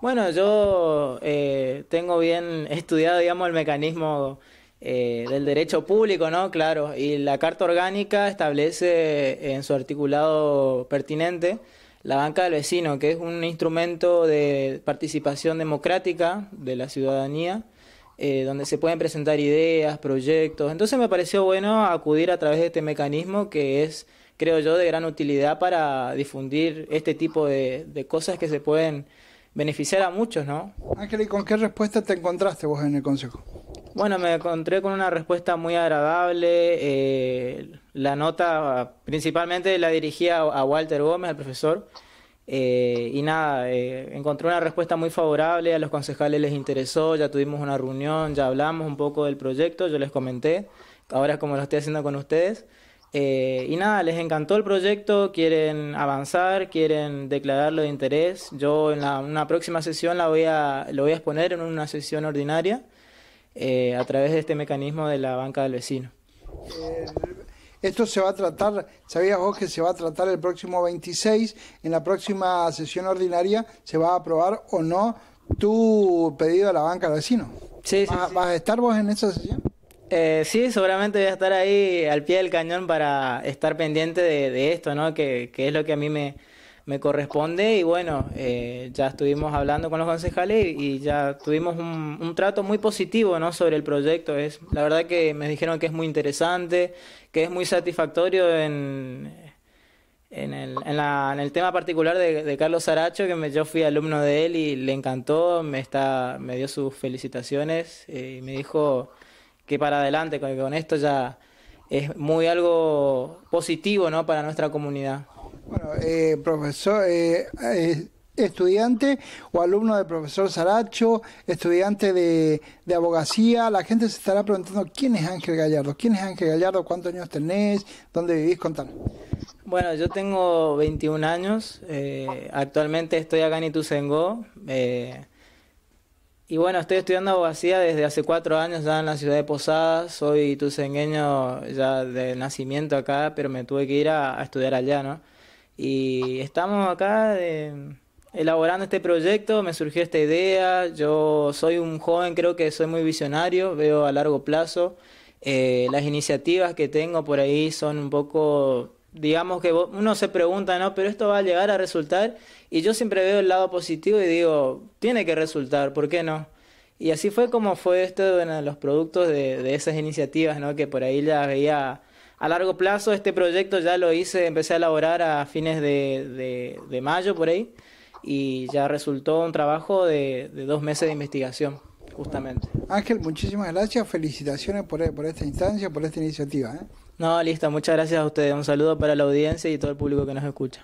Bueno, yo eh, tengo bien estudiado, digamos, el mecanismo eh, del derecho público, ¿no? Claro, y la Carta Orgánica establece en su articulado pertinente la banca del vecino, que es un instrumento de participación democrática de la ciudadanía, eh, donde se pueden presentar ideas, proyectos. Entonces me pareció bueno acudir a través de este mecanismo que es creo yo, de gran utilidad para difundir este tipo de, de cosas que se pueden beneficiar a muchos, ¿no? Ángel, ¿y con qué respuesta te encontraste vos en el Consejo? Bueno, me encontré con una respuesta muy agradable. Eh, la nota principalmente la dirigía a Walter Gómez, al profesor. Eh, y nada, eh, encontré una respuesta muy favorable, a los concejales les interesó, ya tuvimos una reunión, ya hablamos un poco del proyecto, yo les comenté, ahora como lo estoy haciendo con ustedes. Eh, y nada, les encantó el proyecto, quieren avanzar, quieren declararlo de interés. Yo en una próxima sesión la voy a, lo voy a exponer en una sesión ordinaria eh, a través de este mecanismo de la banca del vecino. Eh, esto se va a tratar, ¿sabías vos que se va a tratar el próximo 26? En la próxima sesión ordinaria se va a aprobar o no tu pedido a la banca del vecino. Sí, a estar vos en esa sesión? Eh, sí, seguramente voy a estar ahí al pie del cañón para estar pendiente de, esto, ¿no? Que, es lo que a mí me, corresponde. Y bueno, eh, ya estuvimos hablando con los concejales y, ya tuvimos un, trato muy positivo, ¿no? Sobre el proyecto. Es, la verdad que me dijeron que es muy interesante, que es muy satisfactorio en, en el, en, el, tema particular de, Carlos Aracho, que yo fui alumno de él y le encantó, me, está, me dio sus felicitaciones eh, y me dijo que para adelante, con, esto ya es muy algo positivo ¿no? para nuestra comunidad. Bueno, eh, profesor, eh, eh, estudiante o alumno del profesor Saracho, estudiante de, abogacía, la gente se estará preguntando quién es Ángel Gallardo, quién es Ángel Gallardo, cuántos años tenés, dónde vivís, contanos. Bueno, yo tengo 21 años, actualmente estoy acá en Ituzengó, y bueno, estoy estudiando abogacía desde hace cuatro años ya en la ciudad de Posadas. Soy tucengueño ya de nacimiento acá, pero me tuve que ir a, estudiar allá, ¿no? Y estamos acá em, elaborando este proyecto, me surgió esta idea. Yo soy un joven, creo que soy muy visionario, veo a largo plazo. Eh, las iniciativas que tengo por ahí son un poco digamos que uno se pregunta, ¿no? Pero esto va a llegar a resultar. Y yo siempre veo el lado positivo y digo, tiene que resultar, ¿por qué no? Y así fue como fue esto de los productos de, esas iniciativas, ¿no? Que por ahí ya veía a largo plazo. Este proyecto ya lo hice, empecé a elaborar a fines de, mayo por ahí. Y ya resultó un trabajo de dos meses de investigación. Justamente. Ángel, muchísimas gracias, felicitaciones por, esta instancia, por esta iniciativa. ¿eh? No, listo, muchas gracias a ustedes. Un saludo para la audiencia y todo el público que nos escucha.